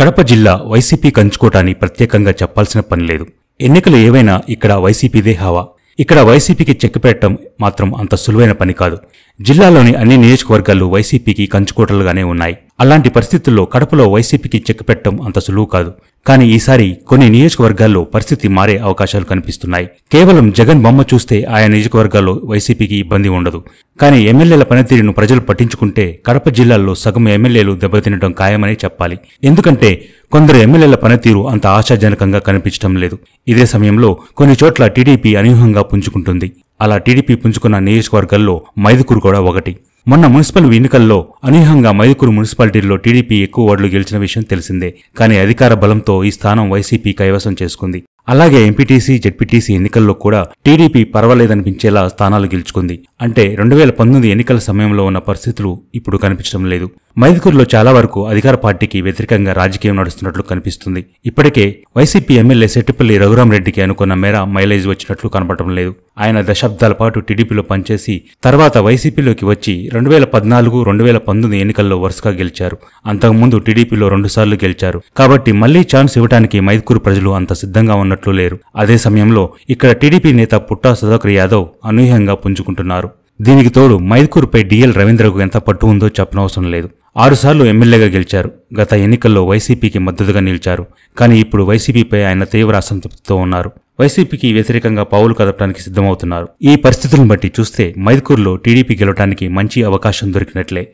కడప జిల్లా వైసీపీ కంచుకోటాన్ని ప్రత్యేకంగా చెప్పాల్సిన పనిలేదు ఎన్నికలు ఏవైనా ఇక్కడ వైసీపీదే హవా ఇక్కడ వైసీపీకి పెట్టడం మాత్రం అంత సులువైన పని కాదు జిల్లాలోని అన్ని నియోజకవర్గాలు వైసీపీకి కంచుకోటలుగానే ఉన్నాయి అలాంటి పరిస్థితుల్లో కడపలో వైసీపీకి పెట్టడం అంత సులువు కాదు కానీ ఈసారి కొన్ని నియోజకవర్గాల్లో పరిస్థితి మారే అవకాశాలు కనిపిస్తున్నాయి కేవలం జగన్ బొమ్మ చూస్తే ఆయా నియోజకవర్గాల్లో వైసీపీకి ఇబ్బంది ఉండదు కానీ ఎమ్మెల్యేల పనితీరును ప్రజలు పట్టించుకుంటే కడప జిల్లాల్లో సగం ఎమ్మెల్యేలు దెబ్బతినడం ఖాయమని చెప్పాలి ఎందుకంటే కొందరు ఎమ్మెల్యేల పనితీరు అంత ఆశాజనకంగా కనిపించడం లేదు ఇదే సమయంలో కొన్ని చోట్ల టీడీపీ అనూహ్యంగా పుంజుకుంటుంది అలా టీడీపీ పుంజుకున్న నియోజకవర్గాల్లో మైదుకూరు కూడా ఒకటి మొన్న మున్సిపల్ ఎన్నికల్లో అనూహ్యంగా మైదుకూరు మున్సిపాలిటీలో టీడీపీ ఎక్కువ ఓట్లు గెలిచిన విషయం తెలిసిందే కానీ అధికార బలంతో ఈ స్థానం వైసీపీ కైవసం చేసుకుంది అలాగే ఎంపీటీసీ జెడ్పీటీసీ ఎన్నికల్లో కూడా టీడీపీ పర్వాలేదనిపించేలా స్థానాలు గెలుచుకుంది అంటే రెండు వేల పంతొమ్మిది ఎన్నికల సమయంలో ఉన్న పరిస్థితులు ఇప్పుడు కనిపించడం లేదు మైదుకూరులో చాలా వరకు అధికార పార్టీకి వ్యతిరేకంగా రాజకీయం నడుస్తున్నట్లు కనిపిస్తుంది ఇప్పటికే వైసీపీ ఎమ్మెల్యే సెట్టిపల్లి రఘురామరెడ్డికి అనుకున్న మేర మైలేజ్ వచ్చినట్లు కనపడటం లేదు ఆయన దశాబ్దాల పాటు టీడీపీలో పనిచేసి తర్వాత వైసీపీలోకి వచ్చి రెండు వేల పద్నాలుగు రెండు వేల పంతొమ్మిది ఎన్నికల్లో వరుసగా గెలిచారు అంతకుముందు టీడీపీలో రెండుసార్లు గెలిచారు కాబట్టి మళ్లీ ఛాన్స్ ఇవ్వడానికి మైదుకూరు ప్రజలు అంత సిద్ధంగా ఉన్నట్లు లేరు అదే సమయంలో ఇక్కడ టీడీపీ నేత పుట్టా సుధాకర్ యాదవ్ అనూహ్యంగా పుంజుకుంటున్నారు దీనికి తోడు మైదుకూరుపై డిఎల్ రవీంద్రకు ఎంత పట్టు ఉందో చెప్పనవసరం లేదు ఆరుసార్లు ఎమ్మెల్యేగా గెలిచారు గత ఎన్నికల్లో వైసీపీకి మద్దతుగా నిలిచారు కానీ ఇప్పుడు వైసీపీపై ఆయన తీవ్ర అసంతృప్తితో ఉన్నారు వైసీపీకి వ్యతిరేకంగా పావులు కదపడానికి సిద్ధమవుతున్నారు ఈ పరిస్థితులను బట్టి చూస్తే మైదుకూరులో టీడీపీ గెలవడానికి మంచి అవకాశం దొరికినట్లే